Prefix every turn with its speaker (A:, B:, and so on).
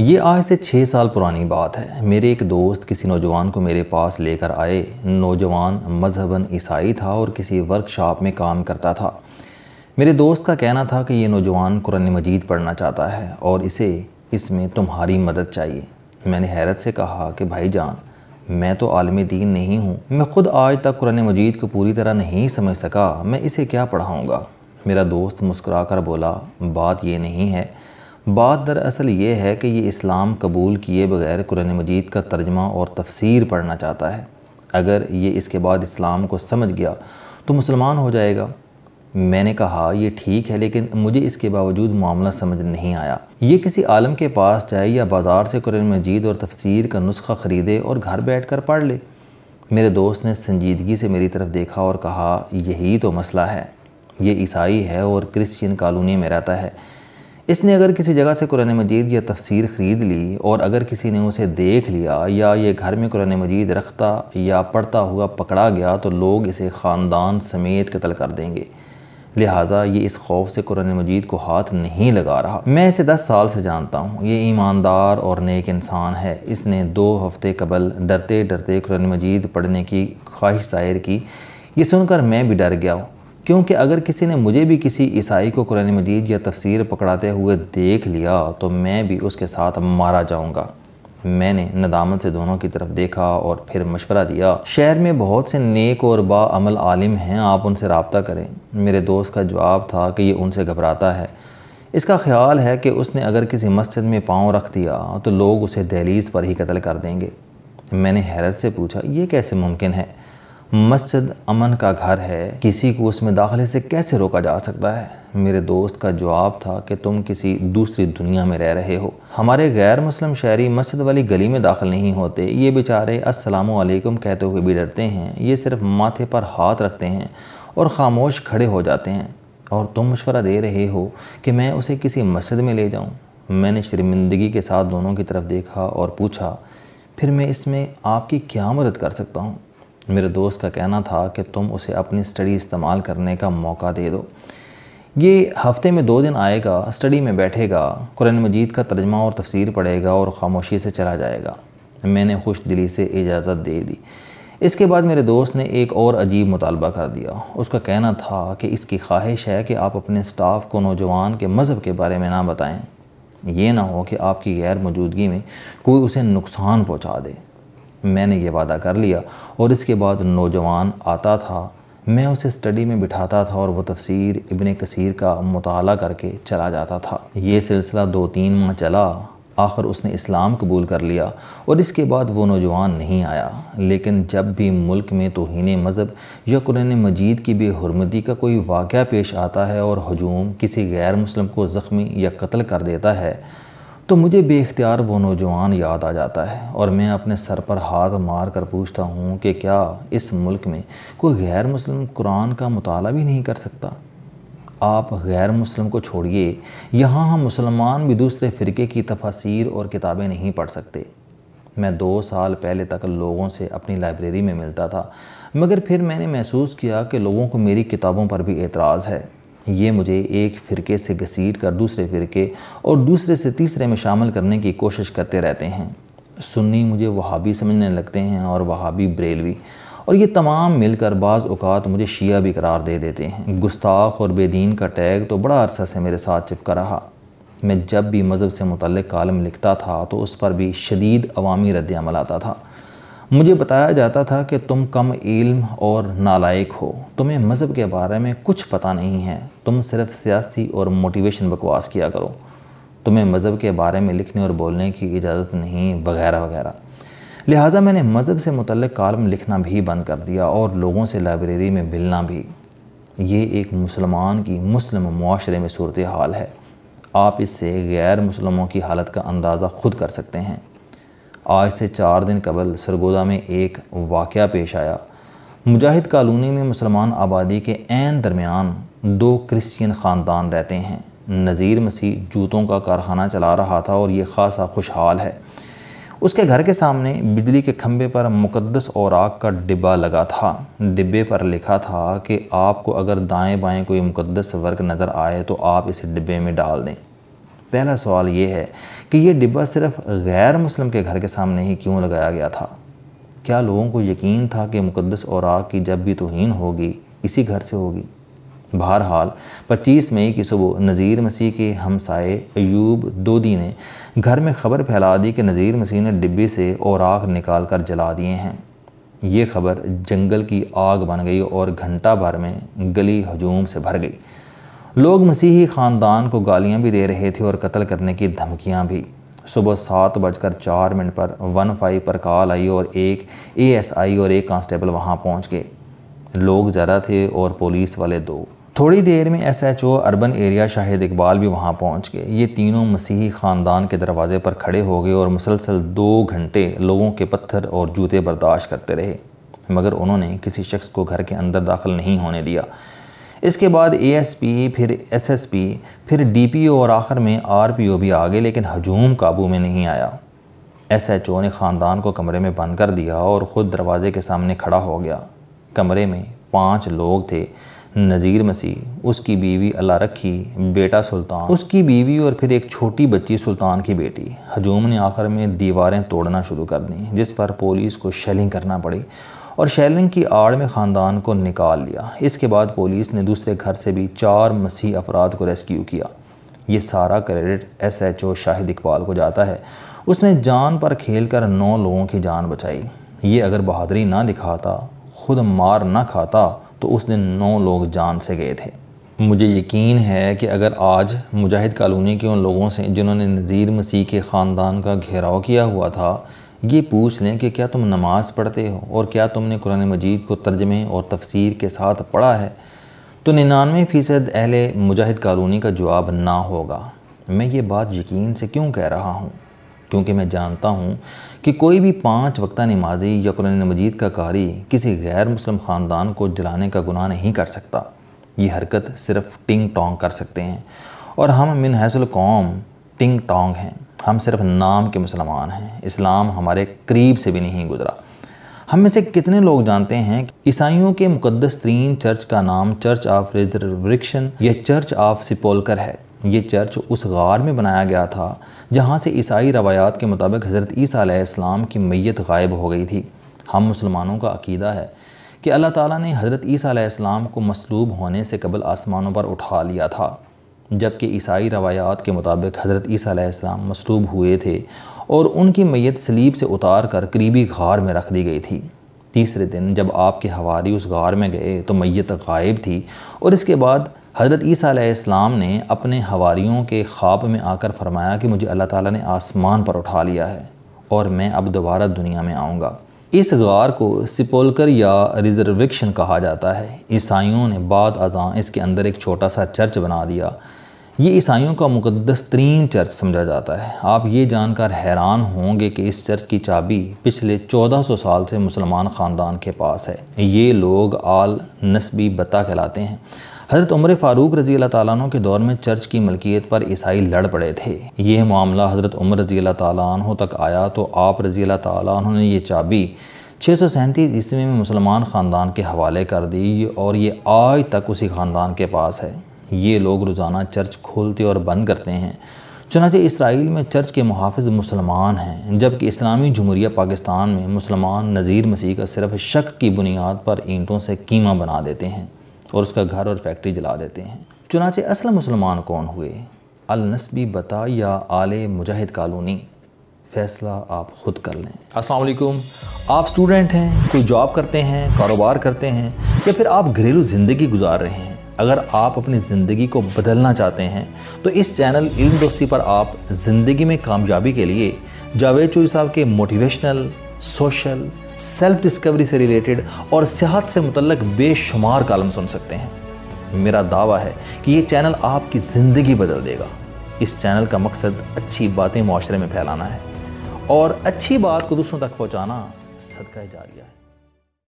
A: ये आज से छः साल पुरानी बात है मेरे एक दोस्त किसी नौजवान को मेरे पास लेकर आए नौजवान मजहबन ईसाई था और किसी वर्कशॉप में काम करता था मेरे दोस्त का कहना था कि ये नौजवान कुरान मजीद पढ़ना चाहता है और इसे इसमें तुम्हारी मदद चाहिए मैंने हैरत से कहा कि भाई जान मैं तो आलम दीन नहीं हूँ मैं खुद आज तक कुरान मजीद को पूरी तरह नहीं समझ सका मैं इसे क्या पढ़ाऊँगा मेरा दोस्त मुस्कुरा कर बोला बात ये नहीं है बात दरअसल ये है कि ये इस्लाम कबूल किए बगैर कुरान मजीद का तर्जमा और तफसीर पढ़ना चाहता है अगर ये इसके बाद इस्लाम को समझ गया तो मुसलमान हो जाएगा मैंने कहा यह ठीक है लेकिन मुझे इसके बावजूद मामला समझ नहीं आया ये किसी आलम के पास जाए या बाज़ार से कुरान मजीद और तफसीर का नुस्खा ख़रीदे और घर बैठ कर पढ़ ले मेरे दोस्त ने संजीदगी से मेरी तरफ़ देखा और कहा यही तो मसला है ये ईसाई है और क्रिश्चियन कॉलोनी में रहता है इसने अगर किसी जगह से कुरान मजीद या तफसीर ख़रीद ली और अगर किसी ने उसे देख लिया या ये घर में कुरान मजीद रखता या पढ़ता हुआ पकड़ा गया तो लोग इसे ख़ानदान समेत कत्ल कर देंगे लिहाजा ये इस खौफ से कुरान मजीद को हाथ नहीं लगा रहा मैं इसे दस साल से जानता हूँ ये ईमानदार और नेक इंसान है इसने दो हफ्ते कबल डरते डरते कुरान मजीद पढ़ने की ख्वाहिश जाहिर की ये सुनकर मैं भी डर गया हूँ क्योंकि अगर किसी ने मुझे भी किसी ईसाई को कुरान मजीद या तफसीर पकड़ाते हुए देख लिया तो मैं भी उसके साथ मारा जाऊँगा मैंने नदामत से दोनों की तरफ देखा और फिर मशवरा दिया शहर में बहुत से नेक और बामल आलिम हैं आप उनसे रबता करें मेरे दोस्त का जवाब था कि ये उनसे घबराता है इसका ख्याल है कि उसने अगर किसी मस्जिद में पाँव रख दिया तो लोग उसे दहलीज़ पर ही कत्ल कर देंगे मैंने हैरत से पूछा ये कैसे मुमकिन है मस्जिद अमन का घर है किसी को उसमें दाखिले से कैसे रोका जा सकता है मेरे दोस्त का जवाब था कि तुम किसी दूसरी दुनिया में रह रहे हो हमारे गैर मुस्लिम शहरी मस्जिद वाली गली में दाखिल नहीं होते ये बेचारे असलकम कहते हुए भी डरते हैं ये सिर्फ माथे पर हाथ रखते हैं और ख़ामोश खड़े हो जाते हैं और तुम मशवरा दे रहे हो कि मैं उसे किसी मस्जिद में ले जाऊँ मैंने शर्मिंदगी के साथ दोनों की तरफ देखा और पूछा फिर मैं इसमें आपकी क्या मदद कर सकता हूँ मेरे दोस्त का कहना था कि तुम उसे अपनी स्टडी इस्तेमाल करने का मौका दे दो ये हफ्ते में दो दिन आएगा स्टडी में बैठेगा कुरान मजीद का तर्जमा और तफसीर पढ़ेगा और ख़ामोशी से चला जाएगा मैंने खुश दिली से इजाज़त दे दी इसके बाद मेरे दोस्त ने एक और अजीब मुतालबा कर दिया उसका कहना था कि इसकी ख्वाहिश है कि आप अपने स्टाफ को नौजवान के मज़हब के बारे में ना बताएं ये ना हो कि आपकी गैर मौजूदगी में कोई उसे नुकसान पहुँचा दे मैंने ये वादा कर लिया और इसके बाद नौजवान आता था मैं उसे स्टडी में बिठाता था और वो तफसीर इबन कसीर का मताल करके चला जाता था ये सिलसिला दो तीन माह चला आखिर उसने इस्लाम कबूल कर लिया और इसके बाद वो नौजवान नहीं आया लेकिन जब भी मुल्क में तोहन मज़हब या कुरान मजीद की बेहरमती का कोई वाक़ पेश आता है और हजूम किसी गैर मुस्लिम को ज़ख्मी या कत्ल कर देता है तो मुझे बेख्तियार वो नौजवान याद आ जाता है और मैं अपने सर पर हाथ मार कर पूछता हूँ कि क्या इस मुल्क में कोई गैर मुस्लिम कुरान का मताल भी नहीं कर सकता आप गैर मुस्लिम को छोड़िए यहाँ हम मुसलमान भी दूसरे फ़िरके की तफासिर और किताबें नहीं पढ़ सकते मैं दो साल पहले तक लोगों से अपनी लाइब्रेरी में मिलता था मगर फिर मैंने महसूस किया कि लोगों को मेरी किताबों पर भी एतराज़ है ये मुझे एक फ़िरके से घसीट कर दूसरे फ़िरके और दूसरे से तीसरे में शामिल करने की कोशिश करते रहते हैं सुन्नी मुझे वहाबी समझने लगते हैं और वहाबी बरेलवी और ये तमाम मिलकर बाज़ अवत मुझे शिया भी करार दे देते हैं गुस्ताख और बेदीन का टैग तो बड़ा अरसा से मेरे साथ चिपका रहा मैं जब भी मज़हब से मुतल कालम लिखता था तो उस पर भी शदीद अवामी रद्द अमल आता था मुझे बताया जाता था कि तुम कम इल्म और नालायक हो तुम्हें मज़हब के बारे में कुछ पता नहीं है तुम सिर्फ सियासी और मोटिवेशन बकवास किया करो तुम्हें मज़हब के बारे में लिखने और बोलने की इजाज़त नहीं वगैरह वगैरह लिहाजा मैंने मज़हब से मुतल कालम लिखना भी बंद कर दिया और लोगों से लाइब्रेरी में मिलना भी ये एक मुसलमान की मुस्लिम माशरे में सूरत हाल है आप इससे गैर मुसलमों की हालत का अंदाज़ा खुद कर सकते हैं आज से चार दिन कबल सरगोदा में एक वाक़ पेश आया मुजाहिद कॉलोनी में मुसलमान आबादी के एन दरमियान दो क्रिश्चियन ख़ानदान रहते हैं नज़ीर मसीह जूतों का कारखाना चला रहा था और ये ख़ासा खुशहाल है उसके घर के सामने बिजली के खम्भे पर मुकदस और आग का डिब्बा लगा था डिब्बे पर लिखा था कि आपको अगर दाएं बाएं कोई मुकदस वर्क नज़र आए तो आप इसे डिब्बे में डाल दें पहला सवाल ये है कि ये डिब्बा सिर्फ गैर मुस्लिम के घर के सामने ही क्यों लगाया गया था क्या लोगों को यकीन था कि मुकदस और की जब भी तोहन होगी इसी घर से होगी बहरहाल 25 मई की सुबह नज़ीर मसीह के हमसाए अयूब दोदी ने घर में खबर फैला दी कि नज़ीर मसीह ने डिब्बे से आग निकाल कर जला दिए हैं ये खबर जंगल की आग बन गई और घंटा भर में गली हजूम से भर गई लोग मसीही ख़ानदान को गालियाँ भी दे रहे थे और कत्ल करने की धमकियाँ भी सुबह सात बजकर चार मिनट पर वन फाइव पर कॉल आई और एक एएसआई और एक कांस्टेबल वहाँ पहुँच गए लोग ज़्यादा थे और पुलिस वाले दो थोड़ी देर में SHO urban area Shahid Iqbal भी वहाँ पहुँच गए ये तीनों मसीही ख़ानदान के दरवाजे पर खड़े हो गए और मुसलसल दो घंटे लोगों के पत्थर और जूते बर्दाश्त करते रहे मगर उन्होंने किसी शख्स को घर के अंदर दाखिल नहीं होने दिया इसके बाद एस पी फिर एस एस पी फिर डी पी ओ और आखिर में आर पी ओ भी आ गए लेकिन हजूम काबू में नहीं आया एस एच ओ ने ख़ानदान को कमरे में बंद कर दिया और ख़ुद दरवाजे के सामने खड़ा हो गया कमरे में पाँच लोग थे नज़ीर मसीह उसकी बीवी अल्लाह रखी बेटा सुल्तान उसकी बीवी और फिर एक छोटी बच्ची सुल्तान की बेटी हजूम ने आखिर में दीवारें तोड़ना शुरू कर दी जिस पर पुलिस को शेलिंग करना पड़ी और शैलिंग की आड़ में ख़ानदान को निकाल लिया इसके बाद पुलिस ने दूसरे घर से भी चार मसीह अफराद को रेस्क्यू किया ये सारा credit S H O Shahid Iqbal को जाता है उसने जान पर खेल कर नौ लोगों की जान बचाई ये अगर बहादुरी ना दिखाता खुद मार ना खाता तो उस दिन नौ लोग जान से गए थे मुझे यकीन है कि अगर आज मुजाहिद कॉलोनी के उन लोगों से जिन्होंने नज़ीर मसीह के ख़ानदान का घेराव किया हुआ था ये पूछ लें कि क्या तुम नमाज़ पढ़ते हो और क्या तुमने कुरान मजीद को तर्जमे और तफसीर के साथ पढ़ा है तो निन्यानवे फ़ीसद अहल मुजाहिद कानूनी का जवाब ना होगा मैं ये बात यकीन से क्यों कह रहा हूँ क्योंकि मैं जानता हूँ कि कोई भी पाँच वक्ता नमाजी या कुरान मजीद का कारी किसी गैर मुस्लिम ख़ानदान को जलाने का गुनाह नहीं कर सकता ये हरकत सिर्फ टिंग टोंग कर सकते हैं और हम मिनहसल कौम टिंग टोंग हैं हम सिर्फ नाम के मुसलमान हैं इस्लाम हमारे करीब से भी नहीं गुजरा हम में से कितने लोग जानते हैं ईसाइयों के मुकदस तरीन चर्च का नाम चर्च ऑफ रिजर्विक्शन या चर्च ऑफ सिपोलकर है ये चर्च उस गार में बनाया गया था जहाँ से ईसाई रवायात के मुताबिक हज़रत ईसा इस्लाम की मैत गायब हो गई थी हम मुसलमानों का अकीदा है कि अल्लाह ताला ने हज़रत ईसा इस्लाम को मसलूब होने से कबल आसमानों पर उठा लिया था जबकि ईसाई रवायात के मुताबिक हज़रत ईसा मसरूब हुए थे और उनकी मैत सलीब से उतार कर करीबी घार में रख दी गई थी तीसरे दिन जब आपके हवारी उस गार में गए तो मैत गायब थी और इसके बाद हज़रत ईसीम ने अपने हवारीयों के ख्वाब में आकर फरमाया कि मुझे अल्लाह ताली ने आसमान पर उठा लिया है और मैं अब दोबारा दुनिया में आऊँगा इस गार को सिपोलकर या रिजर्वेक्शन कहा जाता है ईसाइयों ने बाद अजा इसके अंदर एक छोटा सा चर्च बना दिया ये ईसाइयों का मुकदस तरीन चर्च समझा जाता है आप ये जानकर हैरान होंगे कि इस चर्च की चाबी पिछले 1400 साल से मुसलमान ख़ानदान के पास है ये लोग आल नस्बी बता कहलाते हैं हज़रत उमर फ़ारूक रजी अल्लाह के दौर में चर्च की मलकियत पर ईसाई लड़ पड़े थे ये मामला हज़रत उमर रजी अल्लाह तक आया तो आप रजी अल्लाह ने ये चाबी छः सौ सैंतीस ईस्वी में मुसलमान ख़ानदान के हवाले कर दी और ये आज तक उसी ख़ानदान के पास है ये लोग रोज़ाना चर्च खोलते और बंद करते हैं चनाचे इसराइल में चर्च के मुहाफ़ मुसलमान हैं जबकि इस्लामी जमहूरिया पाकिस्तान में मुसलमान नज़ीर मसीह का सिर्फ शक की बुनियाद पर ईंटों से कीमा बना देते हैं और उसका घर और फैक्ट्री जला देते हैं चुनाचे असल मुसलमान कौन हुए अलनसबी बता या आले मुजाहिद कालोनी फ़ैसला आप ख़ुद कर लें असलकुम आप स्टूडेंट हैं कोई जॉब करते हैं कारोबार करते हैं या फिर आप घरेलू ज़िंदगी गुजार रहे हैं अगर आप अपनी ज़िंदगी को बदलना चाहते हैं तो इस चैनल इल्म दोस्ती पर आप ज़िंदगी में कामयाबी के लिए जावेद चूरी साहब के मोटिवेशनल सोशल सेल्फ डिस्कवरी से रिलेटेड और सेहत से मुतलक बेशुमार कालम सुन सकते हैं मेरा दावा है कि ये चैनल आपकी ज़िंदगी बदल देगा इस चैनल का मकसद अच्छी बातें माशरे में फैलाना है और अच्छी बात को दूसरों तक पहुँचाना सदका जारिया है